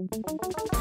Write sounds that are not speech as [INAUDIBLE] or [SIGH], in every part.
Música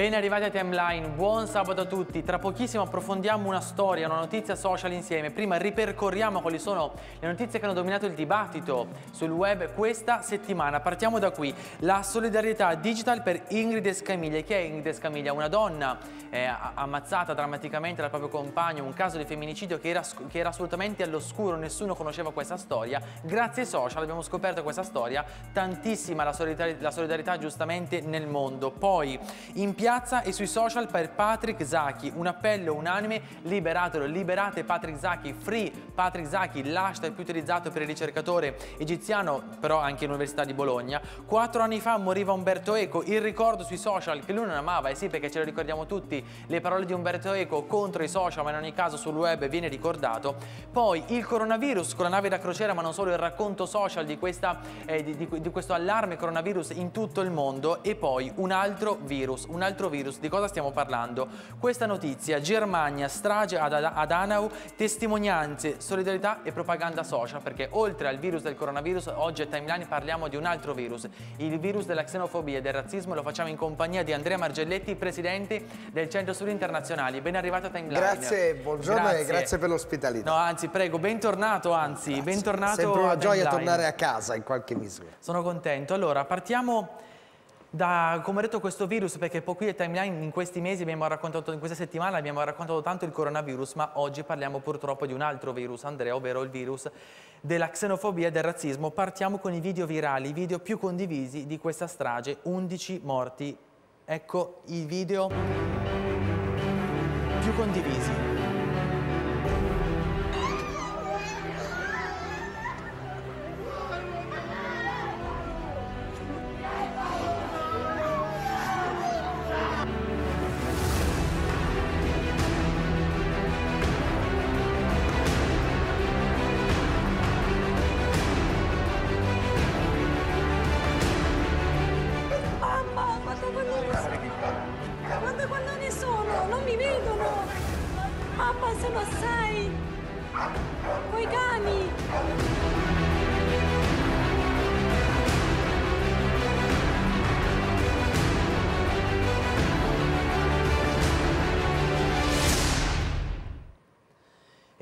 Ben arrivati a Timeline, buon sabato a tutti. Tra pochissimo approfondiamo una storia, una notizia social insieme. Prima ripercorriamo quali sono le notizie che hanno dominato il dibattito sul web questa settimana. Partiamo da qui. La solidarietà digital per Ingrid Escamiglia. Chi è Ingrid Escamiglia? Una donna eh, ammazzata drammaticamente dal proprio compagno, un caso di femminicidio che era, che era assolutamente all'oscuro, nessuno conosceva questa storia. Grazie ai social abbiamo scoperto questa storia, tantissima la solidarietà, la solidarietà giustamente nel mondo. Poi, in piazza piazza e sui social per Patrick Zachi, un appello unanime, liberatelo, liberate Patrick Zachi, free Patrick Zachi, l'hashtag più utilizzato per il ricercatore egiziano, però anche all'Università di Bologna. Quattro anni fa moriva Umberto Eco, il ricordo sui social che lui non amava, e sì perché ce lo ricordiamo tutti, le parole di Umberto Eco contro i social, ma in ogni caso sul web viene ricordato. Poi il coronavirus con la nave da crociera, ma non solo il racconto social di, questa, eh, di, di, di questo allarme coronavirus in tutto il mondo e poi un altro virus, un altro altro virus. Di cosa stiamo parlando? Questa notizia, Germania, strage ad, ad Anau, testimonianze, solidarietà e propaganda social, perché oltre al virus del coronavirus, oggi a Timeline parliamo di un altro virus, il virus della xenofobia e del razzismo, lo facciamo in compagnia di Andrea Margelletti, presidente del Centro Studi Internazionali. Ben arrivato a Timeline. Grazie, buongiorno grazie. e grazie per l'ospitalità. No, anzi, prego, bentornato, anzi, grazie. bentornato. Sempre una gioia tornare a casa in qualche misura. Sono contento. Allora, partiamo da, come ho detto, questo virus, perché poi qui a Timeline in questi mesi abbiamo raccontato, in questa settimana abbiamo raccontato tanto il coronavirus, ma oggi parliamo purtroppo di un altro virus, Andrea, ovvero il virus della xenofobia e del razzismo. Partiamo con i video virali, i video più condivisi di questa strage, 11 morti. Ecco i video più condivisi. ma sono assai! Coi cani!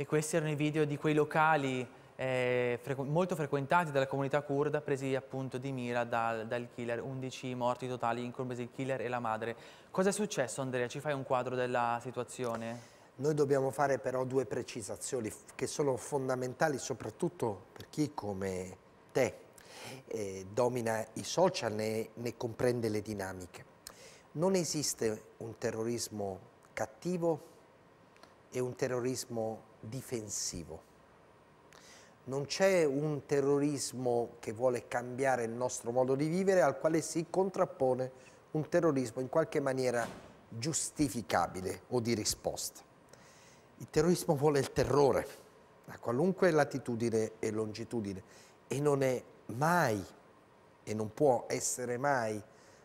E questi erano i video di quei locali eh, frequ molto frequentati dalla comunità kurda, presi appunto di mira dal, dal, killer, 11 morti totali, compresi il killer e la madre. Cosa è successo Andrea? Ci fai un quadro della situazione? Noi dobbiamo fare però due precisazioni che sono fondamentali soprattutto per chi come te eh, domina i social e ne comprende le dinamiche. Non esiste un terrorismo cattivo e un terrorismo difensivo. Non c'è un terrorismo che vuole cambiare il nostro modo di vivere al quale si contrappone un terrorismo in qualche maniera giustificabile o di risposta. Il terrorismo vuole il terrore, a qualunque latitudine e longitudine, e non è mai, e non può essere mai,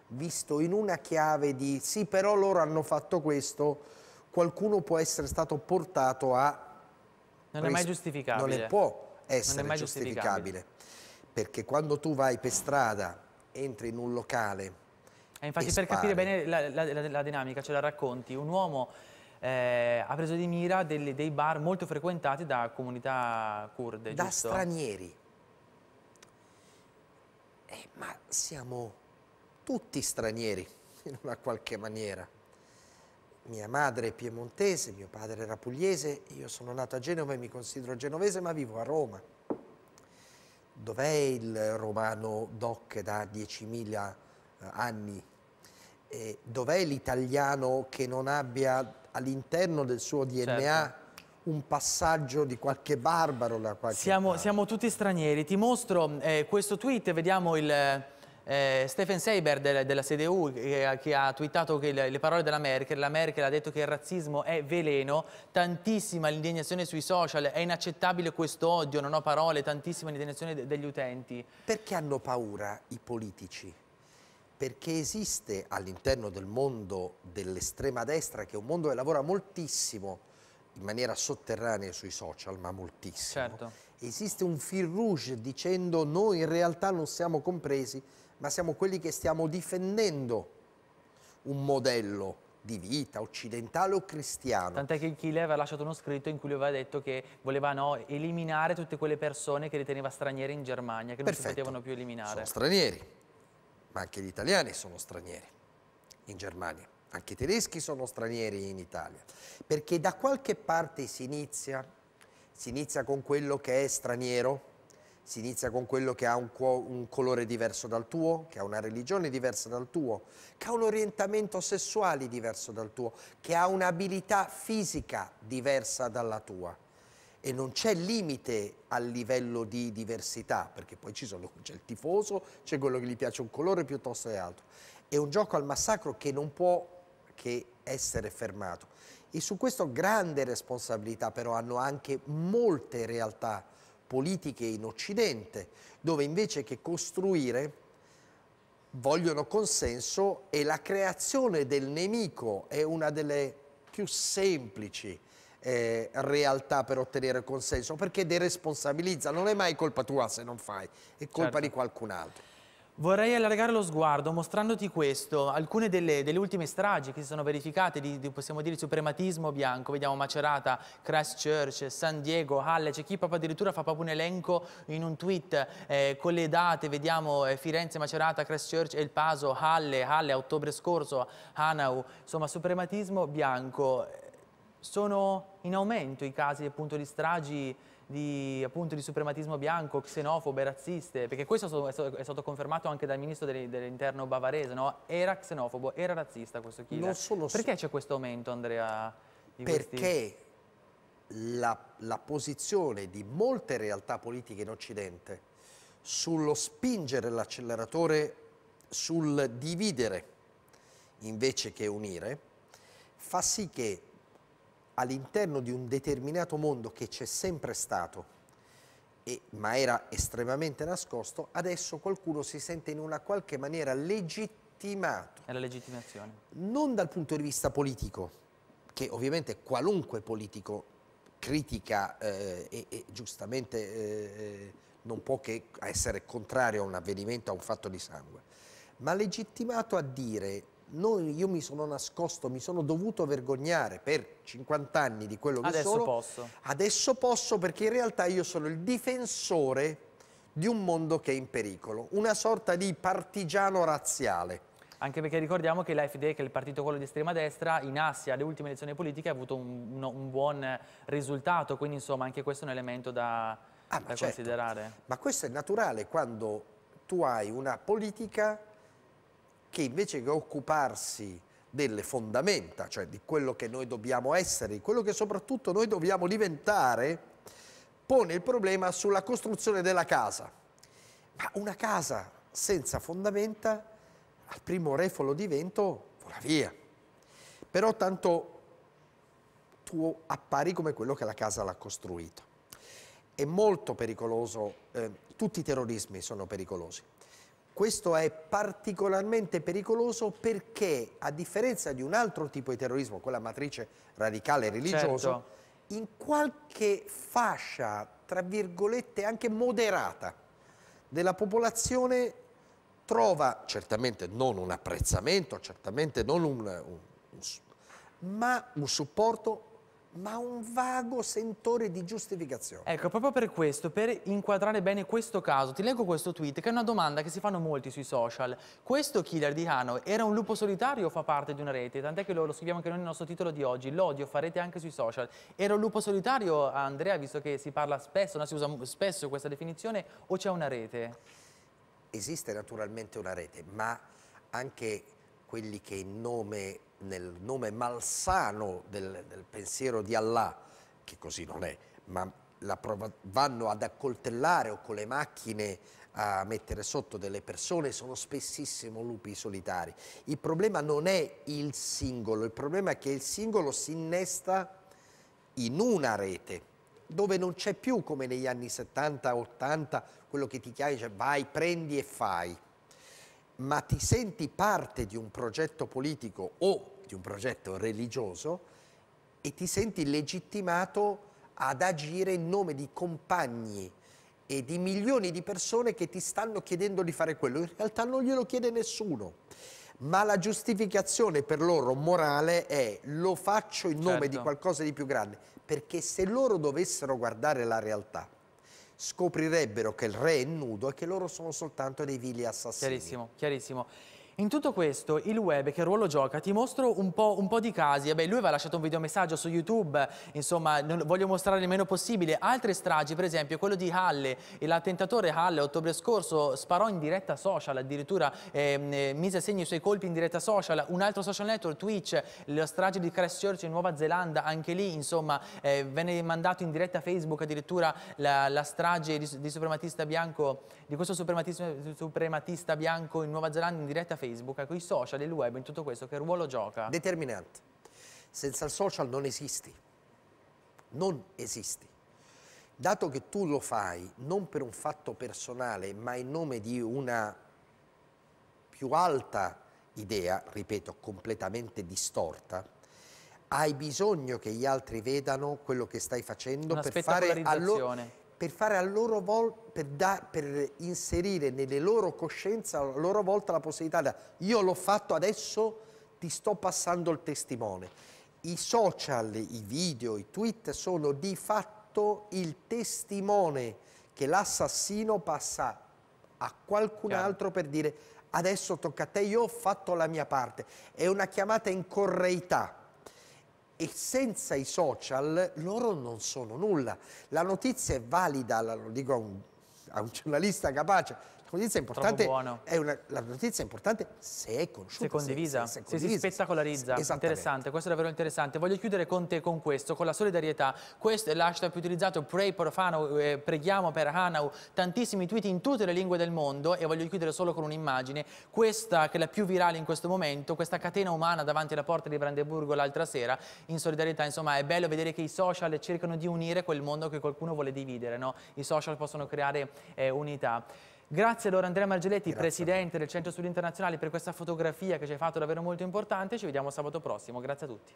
visto in una chiave di sì, però loro hanno fatto questo, qualcuno può essere stato portato a... Non è mai giustificabile. Non è può essere non giustificabile. giustificabile. Perché quando tu vai per strada, entri in un locale... E eh, infatti e per spari. capire bene la, la, la, la dinamica, ce la racconti, un uomo eh, ha preso di mira delle, dei bar molto frequentati da comunità kurde. Da giusto? stranieri. Eh, ma siamo tutti stranieri, [LAUGHS] in una qualche maniera. Mia madre è piemontese, mio padre era pugliese, io sono nato a Genova e mi considero genovese, ma vivo a Roma. Dov'è il romano doc da 10.000 eh, anni eh, dov'è l'italiano che non abbia all'interno del suo DNA certo. un passaggio di qualche barbaro da qualche siamo, siamo tutti stranieri. Ti mostro eh, questo tweet, vediamo il... Eh, Stephen Saber del, della CDU che, che, ha twittato che le, le, parole della Merkel, la Merkel ha detto che il razzismo è veleno, tantissima l'indignazione sui social, è inaccettabile questo odio, non ho parole, tantissima l'indignazione degli utenti. Perché hanno paura i politici? perché esiste all'interno del mondo dell'estrema destra, che è un mondo che lavora moltissimo in maniera sotterranea sui social, ma moltissimo, certo. esiste un fil rouge dicendo noi in realtà non siamo compresi, ma siamo quelli che stiamo difendendo un modello di vita occidentale o cristiano. Tant'è che Chile aveva lasciato uno scritto in cui lui aveva detto che voleva no, eliminare tutte quelle persone che riteneva straniere in Germania, che non si potevano più eliminare. Sono stranieri ma anche gli italiani sono stranieri in Germania, anche i tedeschi sono stranieri in Italia, perché da qualche parte si inizia, si inizia con quello che è straniero, si inizia con quello che ha un, un, colore diverso dal tuo, che ha una religione diversa dal tuo, che ha un orientamento sessuale diverso dal tuo, che ha un'abilità fisica diversa dalla tua e non c'è limite al livello di diversità, perché poi c'è il tifoso, c'è quello che gli piace un colore piuttosto che altro. È un gioco al massacro che non può che essere fermato. E su questo grande responsabilità però hanno anche molte realtà politiche in Occidente, dove invece che costruire vogliono consenso e la creazione del nemico è una delle più semplici eh, realtà per ottenere consenso, perché deresponsabilizza, non è mai colpa tua se non fai, è colpa certo. di qualcun altro. Vorrei allargare lo sguardo mostrandoti questo, alcune delle, delle ultime stragi che si sono verificate di, di possiamo dire, suprematismo bianco, vediamo Macerata, Christchurch, San Diego, Halle, c'è chi proprio addirittura fa proprio un elenco in un tweet eh, con le date, vediamo eh, Firenze, Macerata, Christchurch, El Paso, Halle, Halle ottobre scorso, Hanau, insomma suprematismo bianco, sono in aumento i casi appunto, di stragi di, appunto, di, suprematismo bianco, xenofobe, razziste, perché questo è stato, è stato, confermato anche dal ministro dell'interno bavarese, no? era xenofobo, era razzista questo killer. Non solo perché c'è questo aumento Andrea? perché la, la posizione di molte realtà politiche in Occidente sullo spingere l'acceleratore, sul dividere invece che unire, fa sì che all'interno di un determinato mondo che c'è sempre stato, e, ma era estremamente nascosto, adesso qualcuno si sente in una qualche maniera legittimato. È la legittimazione. Non dal punto di vista politico, che ovviamente qualunque politico critica eh, e, e, giustamente eh, eh non può che essere contrario a un avvenimento, a un fatto di sangue, ma legittimato a dire noi, io mi sono nascosto, mi sono dovuto vergognare per 50 anni di quello che adesso sono. Adesso posso. Adesso posso perché in realtà io sono il difensore di un mondo che è in pericolo, una sorta di partigiano razziale. Anche perché ricordiamo che l'AFD, che è il partito quello di estrema destra, in Assia alle ultime elezioni politiche ha avuto un, un, buon risultato, quindi insomma anche questo è un elemento da, ah, da ma certo. considerare. Certo. Ma questo è naturale quando tu hai una politica che invece che occuparsi delle fondamenta, cioè di quello che noi dobbiamo essere, di quello che soprattutto noi dobbiamo diventare, pone il problema sulla costruzione della casa. Ma una casa senza fondamenta, al primo refolo di vento, vola via. Però tanto tu appari come quello che la casa l'ha costruito. È molto pericoloso, eh, tutti i terrorismi sono pericolosi, questo è particolarmente pericoloso perché, a differenza di un altro tipo di terrorismo, quella matrice radicale e certo. religiosa, certo. in qualche fascia, tra virgolette, anche moderata della popolazione trova certamente non un apprezzamento, certamente non un, un, un ma un supporto ma un vago sentore di giustificazione. Ecco, proprio per questo, per inquadrare bene questo caso, ti leggo questo tweet che è una domanda che si fanno molti sui social. Questo killer di Hano era un lupo solitario o fa parte di una rete? Tant'è che lo, lo scriviamo anche noi nel nostro titolo di oggi, l'odio farete anche sui social. Era un lupo solitario, Andrea, visto che si parla spesso, no, si usa spesso questa definizione, o c'è una rete? Esiste naturalmente una rete, ma anche quelli che in nome, nel nome malsano del, del pensiero di Allah, che così non è, ma vanno ad accoltellare o con le macchine a mettere sotto delle persone sono spessissimo lupi solitari. Il problema non è il singolo, il problema è che il singolo si innesta in una rete dove non c'è più come negli anni 70-80 quello che ti chiami, cioè vai, prendi e fai ma ti senti parte di un progetto politico o di un progetto religioso e ti senti legittimato ad agire in nome di compagni e di milioni di persone che ti stanno chiedendo di fare quello. In realtà non glielo chiede nessuno, ma la giustificazione per loro morale è lo faccio in nome certo. di qualcosa di più grande, perché se loro dovessero guardare la realtà, scoprirebbero che il re è nudo e che loro sono soltanto dei vili assassini. Chiarissimo, chiarissimo. In tutto questo, il web che ruolo gioca? Ti mostro un po', un po di casi. Eh lui aveva lasciato un videomessaggio su YouTube, insomma, non voglio mostrare il meno possibile. Altre stragi, per esempio, quello di Halle, l'attentatore Halle, ottobre scorso, sparò in diretta social, addirittura ehm, eh, mise a segno i suoi colpi in diretta social. Un altro social network, Twitch, la strage di Christchurch in Nuova Zelanda, anche lì, insomma, eh, venne mandato in diretta Facebook addirittura la, la strage di, di, suprematista bianco, di questo suprematista, bianco in Nuova Zelanda in diretta Facebook Facebook, a ecco, quei social, il web, in tutto questo, che ruolo gioca? Determinante. Senza il social non esisti. Non esisti. Dato che tu lo fai non per un fatto personale, ma in nome di una più alta idea, ripeto, completamente distorta, hai bisogno che gli altri vedano quello che stai facendo Una per fare allora per, per, da, per inserire nelle loro coscienze a loro volta la possibilità di io l'ho fatto adesso, ti sto passando il testimone. I social, i video, i tweet sono di fatto il testimone che l'assassino passa a qualcun Chiaro. altro per dire adesso tocca a te, io ho fatto la mia parte. È una chiamata in correità e senza i social loro non sono nulla. La notizia è valida, lo dico a un, a un giornalista capace, notizia importante è una, la notizia importante se è conosciuta. Se condivisa, se, se, condivisa. se si spettacolarizza. Interessante, questo è davvero interessante. Voglio chiudere con te con questo, con la solidarietà. Questo è l'hashtag più utilizzato, Pray for Hanau, eh, preghiamo per Hanau, tantissimi tweet in tutte le lingue del mondo e voglio chiudere solo con un'immagine, questa che è la più virale in questo momento, questa catena umana davanti alla porta di Brandeburgo l'altra sera, in solidarietà, insomma è bello vedere che i social cercano di unire quel mondo che qualcuno vuole dividere, no? i social possono creare eh, unità. Grazie allora Andrea Margeletti, Grazie Presidente del Centro Studi Internazionali per questa fotografia che ci hai fatto davvero molto importante. Ci vediamo sabato prossimo. Grazie a tutti.